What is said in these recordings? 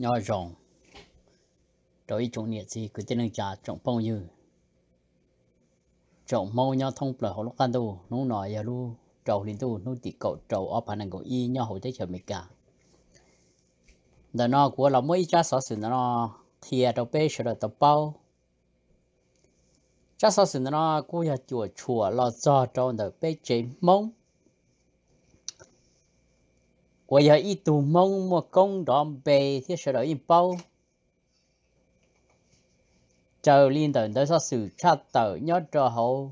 nhỏ rộng đối chúng nhiệt gì cứ tin trả trọng bao nhiêu trọng mau nhau thông lời họ lúc can tu nô nói giờ lu trầu liên tu nô tị cậu trầu ở phần này y nhau hồi tới chờ mình cả đó nó của là mỗi cha sở sự nó thiệt đâu bé sợ đâu bao cha sở sự nó cũng là chùa chùa lo cho trâu đầu bé chế mông 我要一度梦莫工当被贴手的一包。就连等到说 sự tra tờ nhớ cho hậu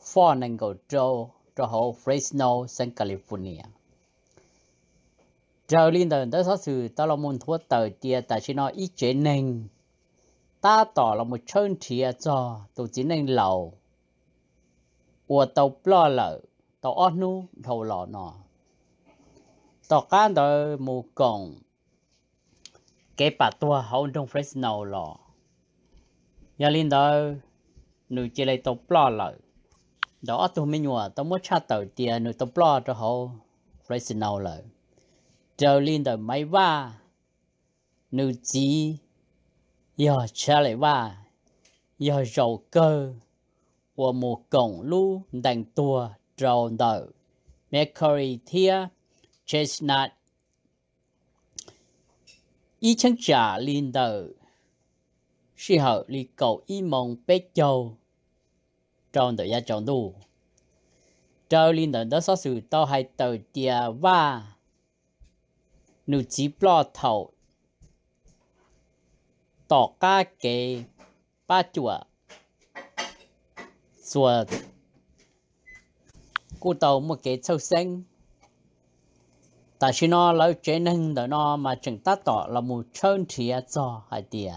for năng cầu cho cho hậu Fresno sang California. Cho liên tờ tới số sự ta là thua tờ tia tại chỉ nó ít chế nên ta tỏ là một chân chia cho tổ chỉ nên lầu. Ủa tàu lo lợ tàu ớt nu đầu lọ nọ tỏ can đó mù còng cái bà tua hậu đông Fresno lò giờ lên đó nữ chỉ lấy tàu plo lại đó tôi mới nhua tôi muốn cha tàu tiền nữ tàu plo cho hậu Fresno lại giờ lên đó máy va nữ chỉ giờ cha lại va giờ dầu cơ của một cổng lu đành tua trầu đợi mercury curry thia chestnut y chân trả liên tử sĩ hậu li cầu y mong bế châu trong đời Ya trọng đủ trâu liên tử đó so sự to hay tờ tia Wa, nụ chỉ bò thầu tỏ ca kê ba chùa chùa của tàu một cái sâu xanh tại khi nó lấy chế nên đỡ nó mà chẳng ta tỏ là một chân thì à cho hay tìa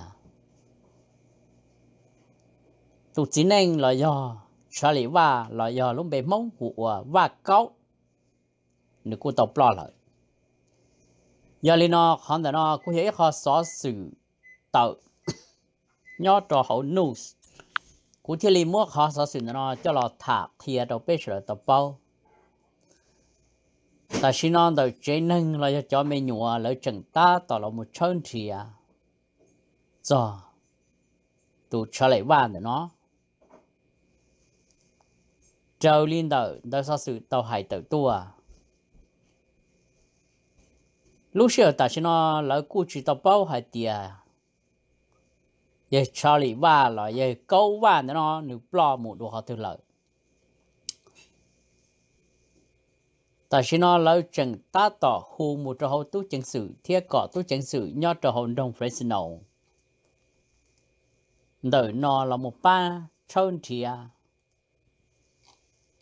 tụ chỉ nên là do sở lý và là do lúc bề mông của và cấu nếu cô tộc lo lại giờ lý nó không đỡ nó cũng hiểu họ xóa sự tự nhớ trò hậu nụ của thiên lý mua họ xóa sự nó cho là thả thìa đầu bếp sở tập bao ta xin non đầu chế nâng là cho mình nhùa lỡ chẳng ta tỏ là một chân thì à rồi tụ trở lại bàn để nó trâu liên đầu đó sao sự tàu hải tàu tua à. lúc xưa ta xin nó lỡ cú chỉ tàu bao hải tiề à. giờ trở lại bàn là giờ câu bàn để nó nửa bò một đồ họ từ lợi ta xin nó lâu chừng ta tỏ khu một trò hậu tu chân sự thiết cọ tu chân sự nho trò hậu đồng phải xin nậu đời nó là một ba trơn thịa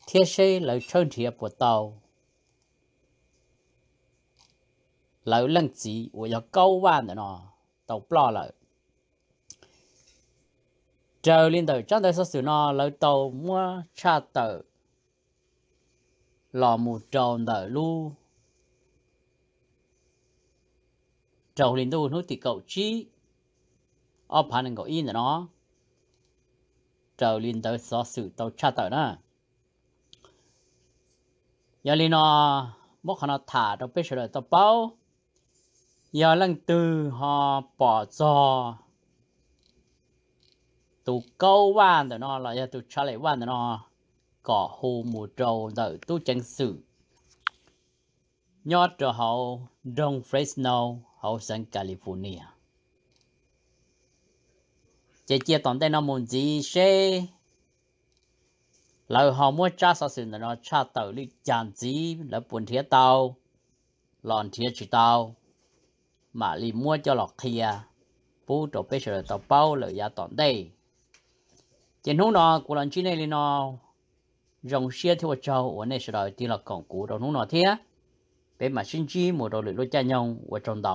thiết sĩ là trơn thịa của tàu lỡ lần chỉ của giờ câu ban nữa nó tàu bỏ lỡ trở lên đời trong đời số sự nó lỡ tàu mua cha tàu lò một tròn đỡ lu trầu lên đâu nói thì cậu chi ở phản ứng cậu in nó trầu lên tới xó sự tàu cha tàu đó giờ lên nó bốc nó thả trong bên sợi tàu bao giờ lần từ họ bỏ giò tụ câu ban đó nó là giờ tụ trả lại ban đó nó có hồ mù trâu đợi tu chân sự. Nhót cho hậu Don Fresno, hậu sang California. Chị chia tổng tên nó muốn gì xe. Lời họ mua cha sao xin nó cha tàu lý chàng gì là buồn thiết tàu. Lòn thiết chỉ tàu. Mà lý mua cho lọt thịa. Bố trổ bế sở tàu bao lời giá tổng đây. Chị hút nó của lần chi này lý nó rong xia thì châu ở nơi sờ đi là cổng cũ rồi nó nọ thế bé mà sinh chi một đầu lưỡi lôi cha nhông ở trong đầu